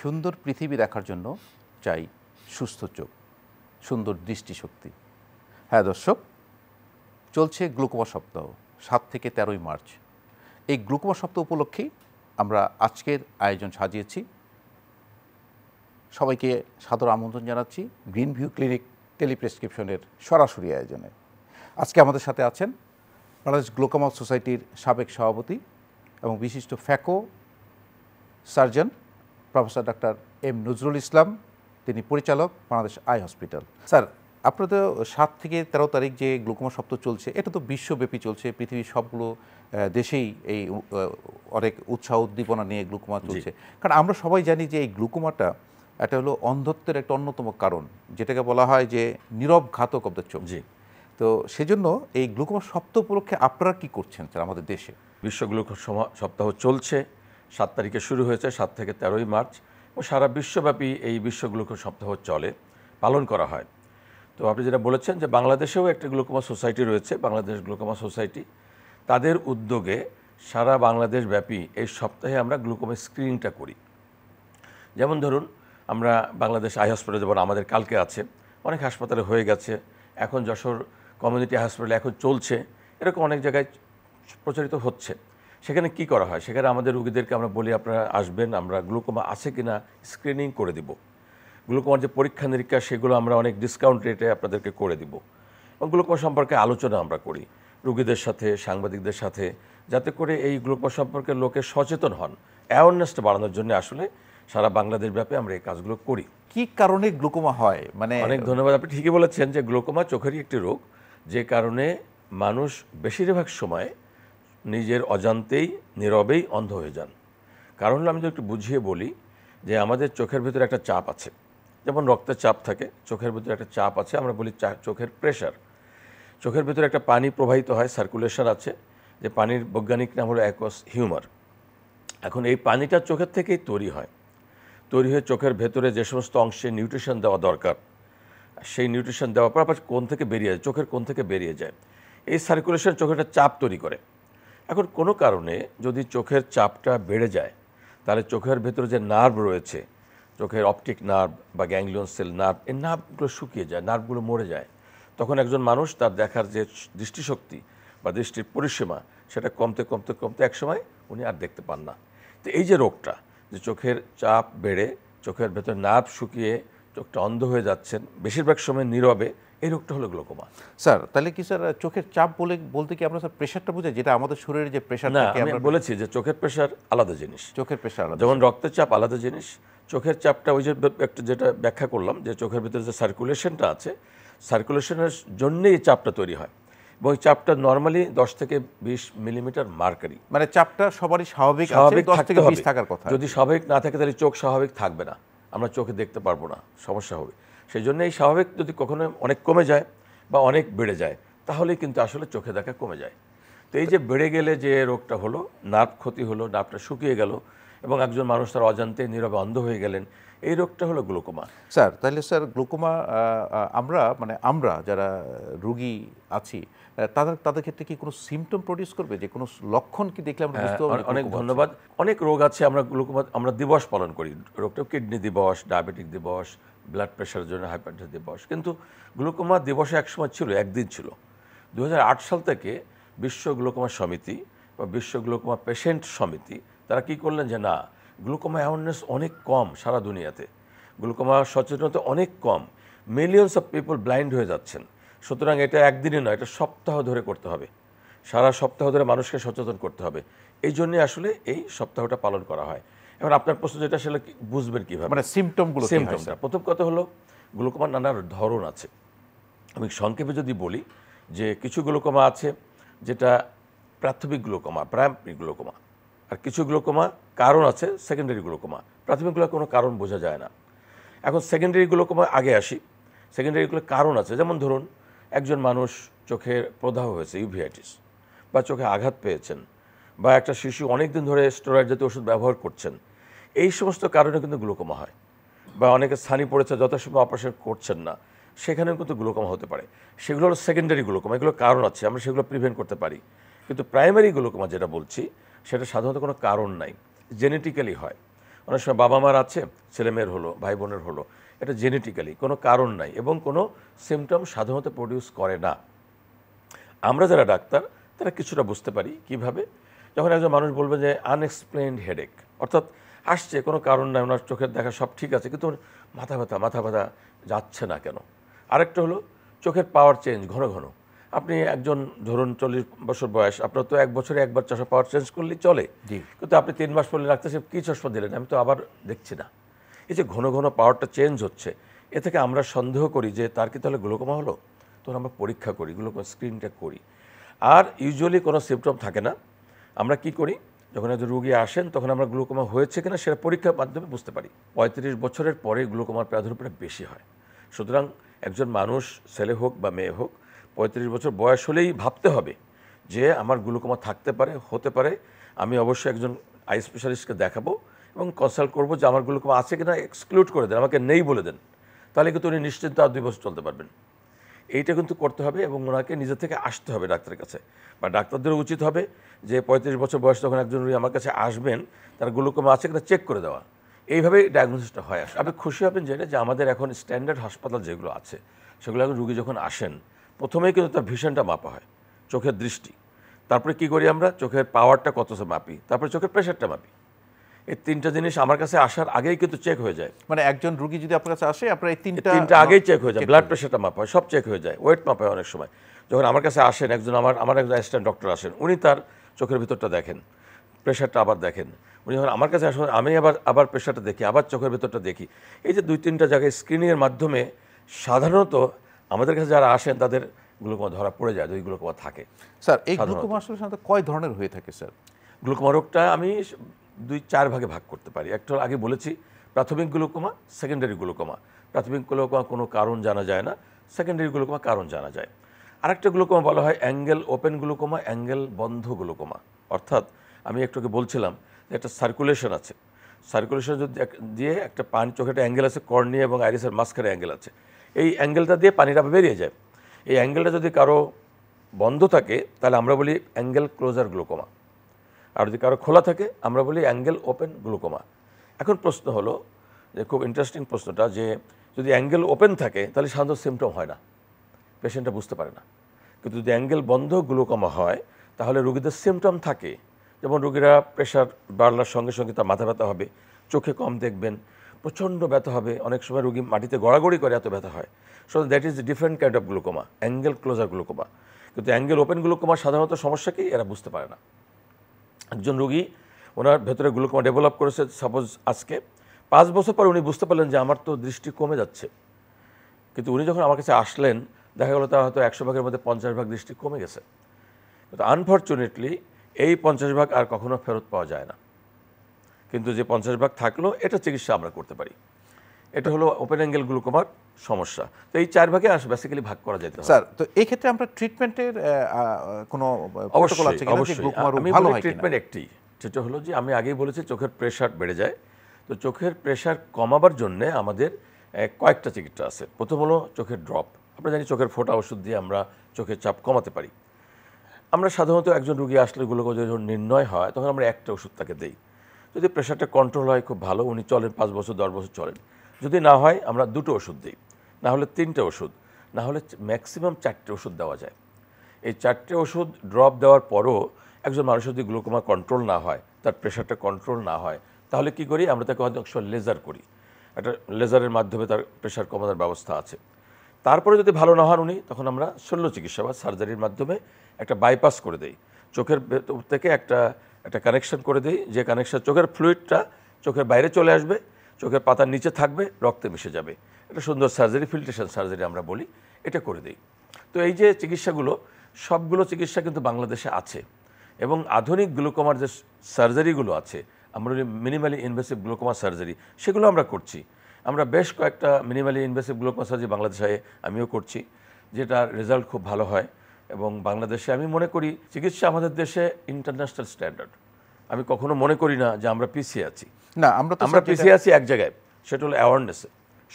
সুন্দর পৃথিবী দেখার জন্য চাই সুস্থ চোখ সুন্দর দৃষ্টিশক্তি হ্যাঁ দর্শক চলছে গ্লুকোমা সপ্তাহ সাত থেকে তেরোই মার্চ এই গ্লুকোমা সপ্তাহ উপলক্ষে আমরা আজকের আয়োজন সাজিয়েছি সবাইকে সাদর আমন্ত্রণ জানাচ্ছি গ্রিন ভিউ ক্লিনিক টেলিপ্রেসক্রিপশনের সরাসরি আয়োজনে আজকে আমাদের সাথে আছেন বাংলাদেশ গ্লোকোমা সোসাইটির সাবেক সভাপতি এবং বিশিষ্ট phaco surgeon professor doctor M Nazrul Islam তিনি পরিচালক বাংলাদেশ আই হসপিটাল স্যার আপনার তো সাত থেকে তেরো তারিখ যে গ্লুকোমা সপ্তাহ চলছে এটা তো বিশ্বব্যাপী চলছে পৃথিবীর সবগুলো দেশেই এই অনেক উৎসাহ উদ্দীপনা নিয়ে গ্লুকোমা চলছে কারণ আমরা সবাই জানি যে এই গ্লুকোমাটা এটা হলো অন্ধত্বের একটা অন্যতম কারণ যেটাকে বলা হয় যে নীরব ঘাতক অব দ্য চোখ জি তো সেজন্য এই গ্লুকোমা সপ্তাহ উপলক্ষে আপনারা কি করছেন স্যার আমাদের দেশে বিশ্ব গ্লুকোমা সপ্তাহ চলছে সাত তারিখে শুরু হয়েছে সাত থেকে তেরোই মার্চ এবং সারা বিশ্বব্যাপী এই বিশ্বগুলোকে সপ্তাহ চলে পালন করা হয় তো আপনি যেটা বলেছেন যে বাংলাদেশেও একটা গ্লুকোমা সোসাইটি রয়েছে বাংলাদেশ গ্লুকোমা সোসাইটি তাদের উদ্যোগে সারা বাংলাদেশ ব্যাপী এই সপ্তাহে আমরা গ্লুকোমা স্ক্রিনিংটা করি যেমন ধরুন আমরা বাংলাদেশ আই হসপিটাল যেমন আমাদের কালকে আছে অনেক হাসপাতালে হয়ে গেছে এখন যশোর কমিউনিটি হাসপাতালে এখন চলছে এরকম অনেক জায়গায় প্রচারিত হচ্ছে সেখানে কি করা হয় সেখানে আমাদের রুগীদেরকে আমরা বলি আপনারা আসবেন আমরা গ্লুকোমা আছে কি না স্ক্রিনিং করে দিব গ্লুকোমার যে পরীক্ষা নিরীক্ষা সেগুলো আমরা অনেক ডিসকাউন্ট রেটে আপনাদেরকে করে দিব এবং গ্লুকোমা সম্পর্কে আলোচনা আমরা করি রুগীদের সাথে সাংবাদিকদের সাথে যাতে করে এই গ্লুকোমা সম্পর্কে লোকে সচেতন হন অ্যাওয়ারনেসটা বাড়ানোর জন্য আসলে সারা বাংলাদেশ ব্যাপী আমরা এই কাজগুলো করি কি কারণে গ্লুকোমা হয় মানে অনেক ধন্যবাদ আপনি ঠিকই বলেছেন যে গ্লুকোমা চোখেরই একটি রোগ যে কারণে মানুষ বেশিরভাগ সময় নিজের অজান্তেই নীরবেই অন্ধ হয়ে যান কারণ হলো আমি যদি একটু বুঝিয়ে বলি যে আমাদের চোখের ভিতরে একটা চাপ আছে যেমন রক্তের চাপ থাকে চোখের ভিতরে একটা চাপ আছে আমরা বলি চোখের প্রেশার চোখের ভিতরে একটা পানি প্রবাহিত হয় সার্কুলেশন আছে যে পানির বৈজ্ঞানিক নাম হলো অ্যাকোয়াস হিউমার এখন এই পানিটা চোখের থেকেই তৈরি হয় তৈরি হয়ে চোখের ভেতরে যে সমস্ত অংশে নিউট্রিশন দেওয়া দরকার সেই নিউট্রিশন দেওয়ার পর আবার কোন থেকে বেরিয়ে যায় চোখের কোন থেকে বেরিয়ে যায় এই সার্কুলেশন চোখের একটা চাপ তৈরি করে এখন কোনো কারণে যদি চোখের চাপটা বেড়ে যায় তাহলে চোখের ভেতরে যে নার্ভ রয়েছে চোখের অপটিক নার্ভ বা গ্যাংলিয়ন সেল নার্ভ এই নার্ভগুলো শুকিয়ে যায় নার্ভগুলো মরে যায় তখন একজন মানুষ তার দেখার যে দৃষ্টিশক্তি বা দৃষ্টির পরিসীমা সেটা কমতে কমতে কমতে একসময় উনি আর দেখতে পান না তো এই যে রোগটা যে চোখের চাপ বেড়ে চোখের ভেতরে নার্ভ শুকিয়ে চোখটা অন্ধ হয়ে যাচ্ছেন বেশিরভাগ সময় নীরবে এই রোগটা হলো গ্লোকোমা স্যার তাহলে কি স্যার চোখের চাপ বলে বলতে কি আমরা স্যার প্রেশারটা বুঝে যেটা আমাদের শরীরে যে প্রেশার না আমি বলেছি যে চোখের প্রেশার আলাদা জিনিস চোখের প্রেশার আলাদা যেমন রক্তের চাপ আলাদা জিনিস চোখের চাপটা ওই যে একটা যেটা ব্যাখ্যা করলাম যে চোখের ভিতরে যে সার্কুলেশনটা আছে সার্কুলেশনের জন্যেই এই চাপটা তৈরি হয় এবং চাপটা নর্মালি দশ থেকে বিশ মিলিমিটার মার্কারি মানে চাপটা সবারই স্বাভাবিক স্বাভাবিক দশ থেকে বিশ থাকার কথা যদি স্বাভাবিক না থাকে তাহলে চোখ স্বাভাবিক থাকবে না আমরা চোখে দেখতে পারবো না সমস্যা হবে সেই জন্য এই স্বাভাবিক যদি কখনো অনেক কমে যায় বা অনেক বেড়ে যায় তাহলে কিন্তু আসলে চোখে দেখা কমে যায় তো এই যে বেড়ে গেলে যে রোগটা হলো নার্ভ ক্ষতি হলো নার্ভটা শুকিয়ে গেল এবং একজন মানুষ তার অজান্তে নীরবে অন্ধ হয়ে গেলেন এই রোগটা হলো গ্লুকোমা স্যার তাহলে স্যার গ্লুকোমা আমরা মানে আমরা যারা রুগী আছি তাদের তাদের ক্ষেত্রে কি কোনো সিমটম প্রডিউস করবে যে কোনো লক্ষণ কি দেখলে আমরা বুঝতে হ্যাঁ, অনেক ধন্যবাদ অনেক রোগ আছে আমরা গ্লুকোমা আমরা দিবস পালন করি রোগটা কিডনি দিবস ডায়াবেটিক দিবস ব্লাড প্রেশারের জন্য হাইপারটেনশন দিবস কিন্তু গ্লুকোমা দিবসে একসময় ছিল একদিন ছিল দু সাল থেকে বিশ্ব গ্লুকোমা সমিতি বা বিশ্ব গ্লুকোমা পেশেন্ট সমিতি তারা কি করলেন যে না গ্লুকোমা অ্যাওয়ারনেস অনেক কম সারা দুনিয়াতে গ্লুকোমা সচেতনতা অনেক কম মিলিয়নস অফ পিপল ব্লাইন্ড হয়ে যাচ্ছেন সুতরাং এটা একদিনই নয় এটা সপ্তাহ ধরে করতে হবে সারা সপ্তাহ ধরে মানুষকে সচেতন করতে হবে এই জন্যে আসলে এই সপ্তাহটা পালন করা হয় এখন আপনার প্রশ্ন যেটা সেটা বুঝবেন কীভাবে মানে সিমটমগুলো সিমটমটা প্রথম কথা হলো গ্লুকোমার নানার ধরন আছে আমি সংক্ষেপে যদি বলি যে কিছু গ্লুকোমা আছে যেটা প্রাথমিক গ্লুকোমা প্রাইমারি গ্লুকোমা আর কিছু গ্লুকোমা কারণ আছে সেকেন্ডারি গ্লুকোমা প্রাথমিকগুলো কোনো কারণ বোঝা যায় না এখন সেকেন্ডারি গ্লুকোমা আগে আসি সেকেন্ডারিগুলো কারণ আছে যেমন ধরুন একজন মানুষ চোখের প্রদাহ হয়েছে ইউভিআইটিস বা চোখে আঘাত পেয়েছেন বা একটা শিশু অনেক দিন ধরে স্টোরয়েড জাতীয় ওষুধ ব্যবহার করছেন এই সমস্ত কারণে কিন্তু গ্লুকোমা হয় বা অনেকে স্থানি পড়েছে যথাসময় অপারেশন করছেন না সেখানেও কিন্তু গ্লুকোমা হতে পারে সেগুলো হলো সেকেন্ডারি গ্লুকোমা এগুলো কারণ আছে আমরা সেগুলো প্রিভেন্ট করতে পারি কিন্তু প্রাইমারি গ্লুকোমা যেটা বলছি সেটা সাধারণত কোনো কারণ নাই জেনেটিক্যালি হয় অনেক সময় বাবা মার আছে ছেলেমেয়ের হলো ভাই বোনের হলো এটা জেনেটিক্যালি কোনো কারণ নাই এবং কোনো সিমটম সাধারণত প্রডিউস করে না আমরা যারা ডাক্তার তারা কিছুটা বুঝতে পারি কিভাবে যখন একজন মানুষ বলবে যে আনএক্সপ্লেইনড হেডেক অর্থাৎ আসছে কোনো কারণ নাই ওনার চোখের দেখা সব ঠিক আছে কিন্তু মাথা ব্যথা মাথা ব্যথা যাচ্ছে না কেন আরেকটা হলো চোখের পাওয়ার চেঞ্জ ঘন ঘন আপনি একজন ধরুন চল্লিশ বছর বয়স আপনার তো এক বছরে একবার চশমা পাওয়ার চেঞ্জ করলেই চলে কিন্তু আপনি তিন মাস পরে রাখতে সাহেব কী চশমা দিলেন আমি তো আবার দেখছি না এই যে ঘন ঘন পাওয়ারটা চেঞ্জ হচ্ছে এ থেকে আমরা সন্দেহ করি যে তার কি তাহলে গ্লুকোমা হলো তখন আমরা পরীক্ষা করি গ্লোকোমা স্ক্রিনটা করি আর ইউজুয়ালি কোনো সিমটম থাকে না আমরা কি করি যখন একজন রুগী আসেন তখন আমরা গ্লুকোমা হয়েছে কিনা সেটা পরীক্ষার মাধ্যমে বুঝতে পারি পঁয়ত্রিশ বছরের পরে গ্লুকোমার প্রাদুর্ভাব বেশি হয় সুতরাং একজন মানুষ ছেলে হোক বা মেয়ে হোক পঁয়ত্রিশ বছর বয়স হলেই ভাবতে হবে যে আমার গ্লুকোমা থাকতে পারে হতে পারে আমি অবশ্যই একজন আই স্পেশালিস্টকে দেখাবো এবং কনসাল্ট করবো যে আমার গ্লুকোমা আছে কিনা এক্সক্লুড করে দেন আমাকে নেই বলে দেন তাহলে কিন্তু উনি নিশ্চিন্ত আর দুই বছর চলতে পারবেন এইটা কিন্তু করতে হবে এবং ওনাকে নিজের থেকে আসতে হবে ডাক্তারের কাছে বা ডাক্তারদেরও উচিত হবে যে পঁয়ত্রিশ বছর বয়স তখন একজন রোগী আমার কাছে আসবেন তার গ্লুকোমা আছে কিনা চেক করে দেওয়া এইভাবে ডায়াগনোসিসটা হয় আসে আপনি খুশি হবেন যেটা যে আমাদের এখন স্ট্যান্ডার্ড হাসপাতাল যেগুলো আছে সেগুলো এখন রুগী যখন আসেন প্রথমেই কিন্তু তার ভিশনটা মাপা হয় চোখের দৃষ্টি তারপরে কি করি আমরা চোখের পাওয়ারটা কত মাপি তারপরে চোখের প্রেশারটা মাপি এই তিনটা জিনিস আমার কাছে আসার আগেই কিন্তু চেক হয়ে যায় মানে একজন রুগী যদি আপনার কাছে আসে আপনার এই তিনটা তিনটা আগেই চেক হয়ে যায় ব্লাড প্রেশারটা মাপা হয় সব চেক হয়ে যায় ওয়েট মাপা হয় অনেক সময় যখন আমার কাছে আসেন একজন আমার আমার একজন অ্যাসিস্ট্যান্ট ডক্টর আসেন উনি তার চোখের ভিতরটা দেখেন প্রেশারটা আবার দেখেন উনি যখন আমার কাছে আসেন আমি আবার আবার প্রেশারটা দেখি আবার চোখের ভিতরটা দেখি এই যে দুই তিনটা জায়গায় স্ক্রিনিংয়ের মাধ্যমে সাধারণত আমাদের কাছে যারা আসেন তাদের গ্লুকোমা ধরা পড়ে যায় যদি গ্লুকোমা থাকে স্যার এই গ্লুকোমা আসলে সাধারণত কয় ধরনের হয়ে থাকে স্যার গ্লুকোমা রোগটা আমি দুই চার ভাগে ভাগ করতে পারি একটা আগে বলেছি প্রাথমিক গ্লুকোমা সেকেন্ডারি গ্লুকোমা প্রাথমিক গ্লুকোমা কোনো কারণ জানা যায় না সেকেন্ডারি গ্লুকোমা কারণ জানা যায় আরেকটা গ্লুকোমা বলা হয় অ্যাঙ্গেল ওপেন গ্লুকোমা অ্যাঙ্গেল বন্ধ গ্লুকোমা অর্থাৎ আমি একটুকে বলছিলাম যে একটা সার্কুলেশন আছে সার্কুলেশন যদি দিয়ে একটা পানি চোখে একটা অ্যাঙ্গেল আছে কর্নি এবং আইরিসের মাস্কের অ্যাঙ্গেল আছে এই অ্যাঙ্গেলটা দিয়ে পানিটা বেরিয়ে যায় এই অ্যাঙ্গেলটা যদি কারো বন্ধ থাকে তাহলে আমরা বলি অ্যাঙ্গেল ক্লোজার গ্লুকোমা আর যদি কারো খোলা থাকে আমরা বলি অ্যাঙ্গেল ওপেন গ্লুকোমা এখন প্রশ্ন হলো যে খুব ইন্টারেস্টিং প্রশ্নটা যে যদি অ্যাঙ্গেল ওপেন থাকে তাহলে সাধারণত সিমটম হয় না পেশেন্টটা বুঝতে পারে না কিন্তু যদি অ্যাঙ্গেল বন্ধ গ্লুকোমা হয় তাহলে রুগীদের সিমটম থাকে যেমন রুগীরা প্রেশার বাড়লার সঙ্গে সঙ্গে তার মাথা ব্যথা হবে চোখে কম দেখবেন প্রচণ্ড ব্যথা হবে অনেক সময় রুগী মাটিতে গড়াগড়ি করে এত ব্যথা হয় so that is different kind of glaucoma angle closure glaucoma কিন্তু অ্যাঙ্গেল ওপেন গ্লুকোমা সাধারণত সমস্যাকেই এরা বুঝতে পারে না একজন রোগী ওনার ভেতরে গ্লুকোমা ডেভেলপ করেছে সাপোজ আজকে পাঁচ বছর পর উনি বুঝতে পারলেন যে আমার তো দৃষ্টি কমে যাচ্ছে কিন্তু উনি যখন আমার কাছে আসলেন দেখা গেলো তার হয়তো একশো ভাগের মধ্যে পঞ্চাশ ভাগ দৃষ্টি কমে গেছে কিন্তু আনফর্চুনেটলি এই পঞ্চাশ ভাগ আর কখনো ফেরত পাওয়া যায় না কিন্তু যে পঞ্চাশ ভাগ থাকলো এটা চিকিৎসা আমরা করতে পারি এটা হলো ওপেন অ্যাঙ্গেল গ্লুকোমার সমস্যা তো এই চার ভাগে আস বেসিক্যালি ভাগ করা যেতে স্যার তো এই ক্ষেত্রে আমরা ট্রিটমেন্টের কোনো প্রটোকল আছে কিনা যে গ্লুকোমার ভালো হয় কিনা আমি ট্রিটমেন্ট একটি সেটা হলো যে আমি আগেই বলেছি চোখের প্রেসার বেড়ে যায় তো চোখের প্রেসার কমাবার জন্য আমাদের কয়েকটা চিকিৎসা আছে প্রথম হলো চোখের ড্রপ আমরা জানি চোখের ফোটা ওষুধ দিয়ে আমরা চোখের চাপ কমাতে পারি আমরা সাধারণত একজন রুগী আসলে গ্লুকোজ যখন নির্ণয় হয় তখন আমরা একটা ওষুধ তাকে দিই যদি প্রেশারটা কন্ট্রোল হয় খুব ভালো উনি চলেন পাঁচ বছর দশ বছর চলেন যদি না হয় আমরা দুটো ওষুধ দিই না হলে তিনটে ওষুধ না হলে ম্যাক্সিমাম চারটে ওষুধ দেওয়া যায় এই চারটে ওষুধ ড্রপ দেওয়ার পরও একজন মানুষ যদি গ্লুকোমা কন্ট্রোল না হয় তার প্রেশারটা কন্ট্রোল না হয় তাহলে কি করি আমরা তাকে হয়তো সময় লেজার করি একটা লেজারের মাধ্যমে তার প্রেশার কমানোর ব্যবস্থা আছে তারপরে যদি ভালো না হন উনি তখন আমরা শল্য চিকিৎসা বা সার্জারির মাধ্যমে একটা বাইপাস করে দেই চোখের থেকে একটা একটা কানেকশন করে দিই যে কানেকশন চোখের ফ্লুইডটা চোখের বাইরে চলে আসবে চোখের পাতার নিচে থাকবে রক্তে মিশে যাবে এটা সুন্দর সার্জারি ফিল্ট্রেশন সার্জারি আমরা বলি এটা করে দিই তো এই যে চিকিৎসাগুলো সবগুলো চিকিৎসা কিন্তু বাংলাদেশে আছে এবং আধুনিক গ্লুকোমার যে সার্জারিগুলো আছে আমরা মিনিমালি ইনভেসিভ গ্লুকোমার সার্জারি সেগুলো আমরা করছি আমরা বেশ কয়েকটা মিনিমালি ইনভেসিভ গ্লুকোমার সার্জারি বাংলাদেশে আমিও করছি যেটা রেজাল্ট খুব ভালো হয় এবং বাংলাদেশে আমি মনে করি চিকিৎসা আমাদের দেশে ইন্টারন্যাশনাল স্ট্যান্ডার্ড আমি কখনো মনে করি না যে আমরা পিছিয়ে আছি না আমরা আমরা পিছিয়ে আছি এক জায়গায় সেটা হলো অ্যাওয়ারনেসে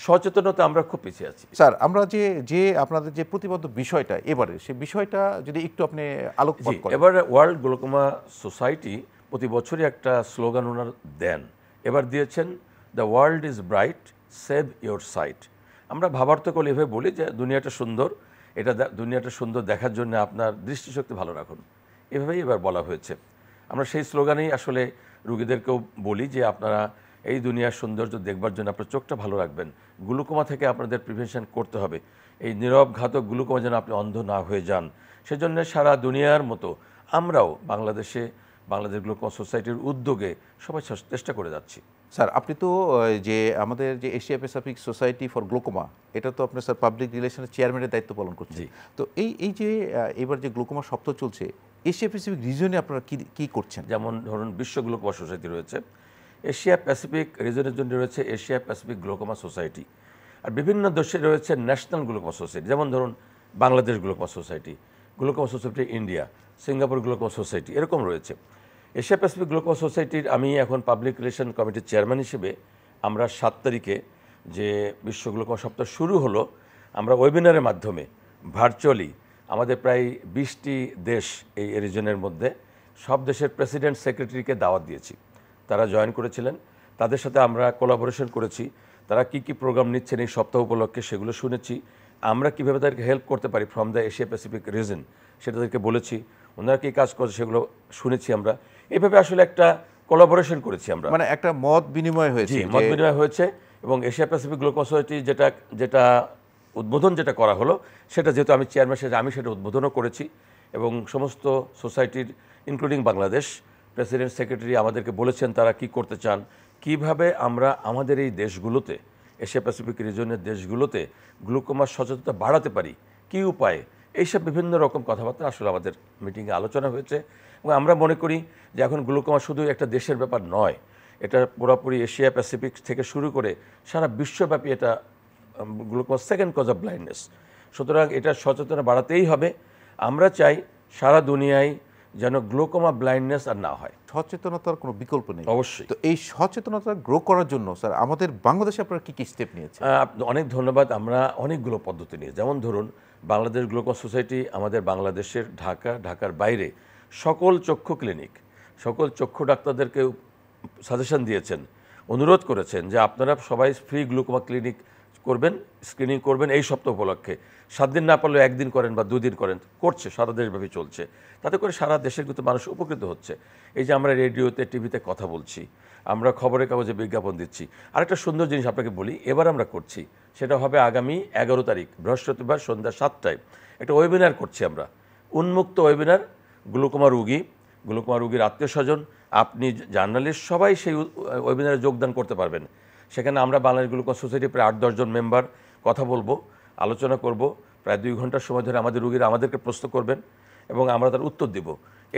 সচেতনতা আমরা খুব পিছিয়ে আছি স্যার আমরা যে যে আপনাদের যে প্রতিবদ্ধ বিষয়টা এবারে সেই বিষয়টা যদি একটু আপনি আলোক এবার ওয়ার্ল্ড গ্লোকোমা সোসাইটি প্রতি বছরই একটা স্লোগান ওনার দেন এবার দিয়েছেন the world is bright save your sight আমরা ভাবার্থকল এভাবে বলি যে দুনিয়াটা সুন্দর এটা দুনিয়াটা সুন্দর দেখার জন্য আপনার দৃষ্টিশক্তি ভালো রাখুন এভাবেই এবার বলা হয়েছে আমরা সেই স্লোগানেই আসলে রুগীদেরকেও বলি যে আপনারা এই দুনিয়ার সৌন্দর্য দেখবার জন্য আপনার চোখটা ভালো রাখবেন গ্লুকোমা থেকে আপনাদের প্রিভেনশন করতে হবে এই নীরব ঘাতক গ্লুকোমা যেন আপনি অন্ধ না হয়ে যান সেজন্য সারা দুনিয়ার মতো আমরাও বাংলাদেশে বাংলাদেশ গ্লুকোমা সোসাইটির উদ্যোগে সবাই চেষ্টা করে যাচ্ছি স্যার আপনি তো যে আমাদের যে Asia Pacific society for glaucoma এটা তো আপনার স্যার পাবলিক রিলেশনের চেয়ারম্যানের দায়িত্ব পালন করছে তো এই এই যে এবার যে গ্লুকোমা সপ্তাহ চলছে এশিয়া প্যাসিফিক রিজনে আপনারা কী কী করছেন যেমন ধরুন বিশ্ব গ্লোকোমা সোসাইটি রয়েছে এশিয়া প্যাসিফিক রিজনের জন্য রয়েছে এশিয়া প্যাসিফিক গ্লোকোমা সোসাইটি আর বিভিন্ন দেশে রয়েছে ন্যাশনাল গ্লোকোমা সোসাইটি যেমন ধরুন Bangladesh glaucoma society glaucoma society India Singapore glaucoma society এরকম রয়েছে এশিয়া প্যাসিফিক গ্লোকোমা সোসাইটির আমি এখন পাবলিক রিলেশন কমিটির চেয়ারম্যান হিসেবে আমরা সাত তারিখে যে বিশ্ব গ্লোকোমা সপ্তাহ শুরু হলো আমরা ওয়েবিনারের মাধ্যমে ভার্চুয়ালি আমাদের প্রায় বিশটি দেশ এই রিজনের মধ্যে সব দেশের প্রেসিডেন্ট সেক্রেটারিকে দাওয়াত দিয়েছি তারা জয়েন করেছিলেন তাদের সাথে আমরা কোলাবোরেশন করেছি তারা কি কি প্রোগ্রাম নিচ্ছেন এই সপ্তাহ উপলক্ষে সেগুলো শুনেছি আমরা কীভাবে তাদেরকে হেল্প করতে পারি from the Asia Pacific region সেটা তাদেরকে বলেছি ওনারা কী কাজ করছে সেগুলো শুনেছি আমরা এভাবে আসলে একটা কোলাবোরেশন করেছি আমরা মানে একটা মত বিনিময় হয়েছে মত বিনিময় হয়েছে এবং এশিয়া প্যাসিফিক গ্লোকোসাইটি যেটা যেটা উদ্বোধন যেটা করা হলো সেটা যেহেতু আমি চেয়ারম্যান সেটা আমি সেটা উদ্বোধনও করেছি এবং সমস্ত সোসাইটির ইনক্লুডিং বাংলাদেশ প্রেসিডেন্ট সেক্রেটারি আমাদেরকে বলেছেন তারা কি করতে চান কিভাবে আমরা আমাদের এই দেশগুলোতে এশিয়া প্যাসিফিক রিজনের দেশগুলোতে গ্লুকোমার সচেতনতা বাড়াতে পারি কি উপায়ে এইসব বিভিন্ন রকম কথাবার্তা আসলে আমাদের মিটিংয়ে আলোচনা হয়েছে এবং আমরা মনে করি যে এখন গ্লুকোমা শুধু একটা দেশের ব্যাপার নয় এটা পুরোপুরি এশিয়া প্যাসিফিক থেকে শুরু করে সারা বিশ্বব্যাপী এটা glucose second cause of blindness সুতরাং এটা সচেতনতা বাড়াতেই হবে আমরা চাই সারা দুনিয়ায় যেন গ্লোকোমা ব্লাইন্ডনেস আর না হয় সচেতনতার কোনো বিকল্প নেই অবশ্যই তো এই সচেতনতা গ্রো করার জন্য স্যার আমাদের বাংলাদেশে আপনারা কী কী স্টেপ নিয়েছে অনেক ধন্যবাদ আমরা অনেকগুলো পদ্ধতি নিয়ে যেমন ধরুন বাংলাদেশ গ্লোকোমা সোসাইটি আমাদের বাংলাদেশের ঢাকা ঢাকার বাইরে সকল চক্ষু ক্লিনিক সকল চক্ষু ডাক্তারদেরকে সাজেশন দিয়েছেন অনুরোধ করেছেন যে আপনারা সবাই ফ্রি গ্লুকোমা ক্লিনিক করবেন স্ক্রিনিং করবেন এই সপ্তাহ উপলক্ষে সাত দিন না পারলে একদিন করেন বা দুদিন করেন করছে সারা দেশব্যাপী চলছে তাতে করে সারা দেশের কিন্তু মানুষ উপকৃত হচ্ছে এই যে আমরা রেডিওতে টিভিতে কথা বলছি আমরা খবরের কাগজে বিজ্ঞাপন দিচ্ছি আরেকটা সুন্দর জিনিস আপনাকে বলি এবার আমরা করছি সেটা হবে আগামী এগারো তারিখ বৃহস্পতিবার সন্ধ্যা সাতটায় একটা ওয়েবিনার করছি আমরা উন্মুক্ত ওয়েবিনার গ্লুকোমা রুগী গ্লুকোমা রুগীর আত্মীয় স্বজন আপনি জার্নালিস্ট সবাই সেই ওয়েবিনারে যোগদান করতে পারবেন সেখানে আমরা বাংলাদেশ গ্লুকোজ সোসাইটি প্রায় আট দশজন মেম্বার কথা বলবো আলোচনা করব প্রায় দুই ঘন্টার সময় ধরে আমাদের রুগীরা আমাদেরকে প্রশ্ন করবেন এবং আমরা তার উত্তর দিব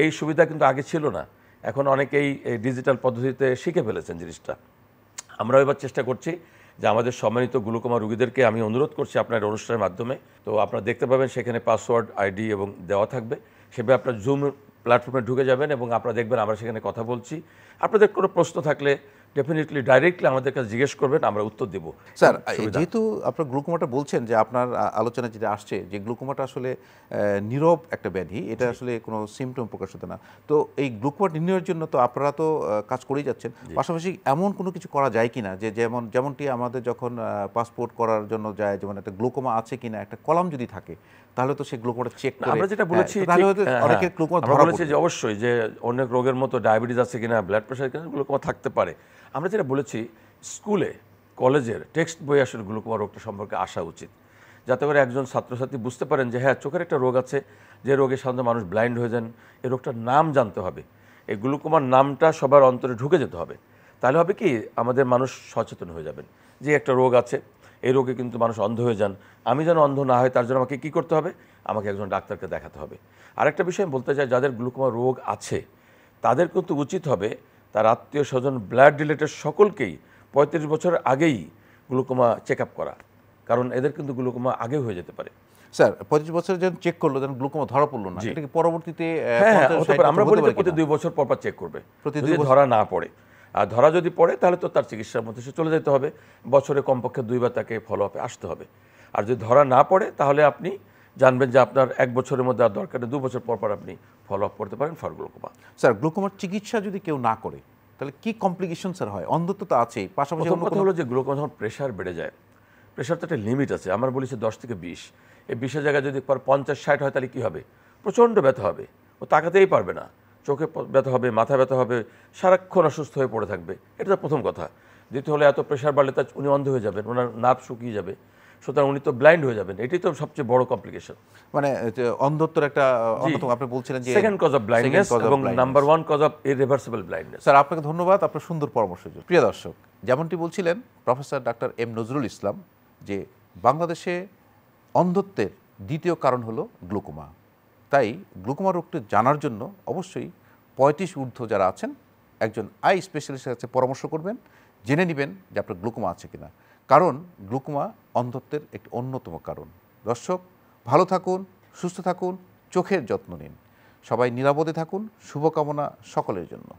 এই সুবিধা কিন্তু আগে ছিল না এখন অনেকেই এই ডিজিটাল পদ্ধতিতে শিখে ফেলেছেন জিনিসটা আমরাও এবার চেষ্টা করছি যে আমাদের সম্মানিত গ্লুকোমা রুগীদেরকে আমি অনুরোধ করছি আপনার অনুষ্ঠানের মাধ্যমে তো আপনারা দেখতে পাবেন সেখানে পাসওয়ার্ড আইডি এবং দেওয়া থাকবে সেভাবে আপনার জুম প্ল্যাটফর্মে ঢুকে যাবেন এবং আপনারা দেখবেন আমরা সেখানে কথা বলছি আপনাদের কোনো প্রশ্ন থাকলে ডেফিনেটলি ডাইরেক্টলি আমাদের কাছে জিজ্ঞেস করবেন আমরা উত্তর দেব স্যার যেহেতু আপনার গ্লুকোমাটা বলছেন যে আপনার আলোচনা যেটা আসছে যে গ্লুকোমাটা আসলে নীরব একটা ব্যাধি এটা আসলে কোনো সিমটম প্রকাশ হতে না তো এই গ্লুকোমা নির্ণয়ের জন্য তো আপনারা তো কাজ করেই যাচ্ছেন পাশাপাশি এমন কোনো কিছু করা যায় কি না যে যেমন যেমনটি আমাদের যখন পাসপোর্ট করার জন্য যায় যেমন একটা গ্লুকোমা আছে কি না একটা কলাম যদি থাকে তাহলে তো সে গ্লুকোমা চেক করে আমরা যেটা হ্যাঁ, বলেছি তাহলে হ্যাঁ, অনেকের গ্লুকোমা হ্যাঁ। ধরা বলেছি যে অবশ্যই যে অনেক রোগের মতো ডায়াবেটিস আছে কিনা ব্লাড প্রেসার কিনা গ্লুকোমা থাকতে পারে আমরা যেটা বলেছি স্কুলে কলেজের টেক্সট বই আসলে গ্লুকোমা রোগটা সম্পর্কে আসা উচিত যাতে করে একজন ছাত্রছাত্রী বুঝতে পারেন যে হ্যাঁ চোখের একটা রোগ আছে যে রোগে সাধারণত মানুষ ব্লাইন্ড হয়ে যান এই রোগটার নাম জানতে হবে এই গ্লুকোমার নামটা সবার অন্তরে ঢুকে যেতে হবে তাহলে হবে কি আমাদের মানুষ সচেতন হয়ে যাবেন যে একটা রোগ আছে এই রোগে কিন্তু মানুষ অন্ধ হয়ে যান আমি যেন অন্ধ না হয় তার জন্য আমাকে কী করতে হবে আমাকে একজন ডাক্তারকে দেখাতে হবে আরেকটা বিষয় বলতে চাই যাদের গ্লুকোমা রোগ আছে তাদের কিন্তু উচিত হবে তার আত্মীয় স্বজন ব্লাড রিলেটেড সকলকেই পঁয়ত্রিশ বছর আগেই গ্লুকোমা চেক আপ করা কারণ এদের কিন্তু গ্লুকোমা আগে হয়ে যেতে পারে স্যার পঁয়ত্রিশ বছর যখন চেক করলো তখন গ্লুকোমা ধরা পড়লো না এটা কি পরবর্তীতে হ্যাঁ, হ্যাঁ, আমরা বলি প্রতি দুই বছর পর পর চেক করবে প্রতি দুই ধরা না পড়ে আর ধরা যদি পড়ে তাহলে তো তার চিকিৎসার মধ্যে সে চলে যেতে হবে বছরে কমপক্ষে দুইবার তাকে ফলো আপে আসতে হবে আর যদি ধরা না পড়ে তাহলে আপনি জানবেন যে আপনার এক বছরের মধ্যে আর দরকার দু বছর পর পর আপনি ফলো আপ করতে পারেন ফর গ্লুকোমা স্যার গ্লুকোমার চিকিৎসা যদি কেউ না করে তাহলে কি কমপ্লিকেশন স্যার হয় অন্ধত্ব তো আছেই পাশাপাশি কথা হলো যে গ্লুকোমা যখন প্রেশার বেড়ে যায় প্রেশার তো একটা লিমিট আছে আমার বলেছে দশ থেকে বিশ এই বিশের জায়গায় যদি পর পঞ্চাশ ষাট হয় তাহলে কী হবে প্রচণ্ড ব্যথা হবে ও তাকাতেই পারবে না চোখে ব্যথা হবে মাথা ব্যথা হবে সারাক্ষণ অসুস্থ হয়ে পড়ে থাকবে এটা তো প্রথম কথা দ্বিতীয় হলে এত প্রেশার বাড়লে তার উনি অন্ধ হয়ে যাবেন ওনার নাপ শুকিয়ে যাবে সুতরাং উনি তো ব্লাইন্ড হয়ে যাবেন এটাই তো সবচেয়ে বড় কমপ্লিকেশন মানে অন্ধত্বর একটা অন্যতম আপনি বলছিলেন যে সেকেন্ড কজ অফ ব্লাইন্ডনেস এবং number one cause of irreversible blindness sir আপনাকে ধন্যবাদ আপনার সুন্দর পরামর্শের জন্য প্রিয় দর্শক যেমনটি বলছিলেন professor doctor M Nazrul Islam যে বাংলাদেশে অন্ধত্বের দ্বিতীয় কারণ হলো গ্লুকোমা তাই গ্লুকোমা রোগটি জানার জন্য অবশ্যই পঁয়ত্রিশ ঊর্ধ্ব যারা আছেন একজন আই স্পেশালিস্টের কাছে পরামর্শ করবেন জেনে নেবেন যে আপনার গ্লুকোমা আছে কিনা কারণ গ্লুকোমা অন্ধত্বের একটি অন্যতম কারণ দর্শক ভালো থাকুন সুস্থ থাকুন চোখের যত্ন নিন সবাই নিরাপদে থাকুন শুভকামনা সকলের জন্য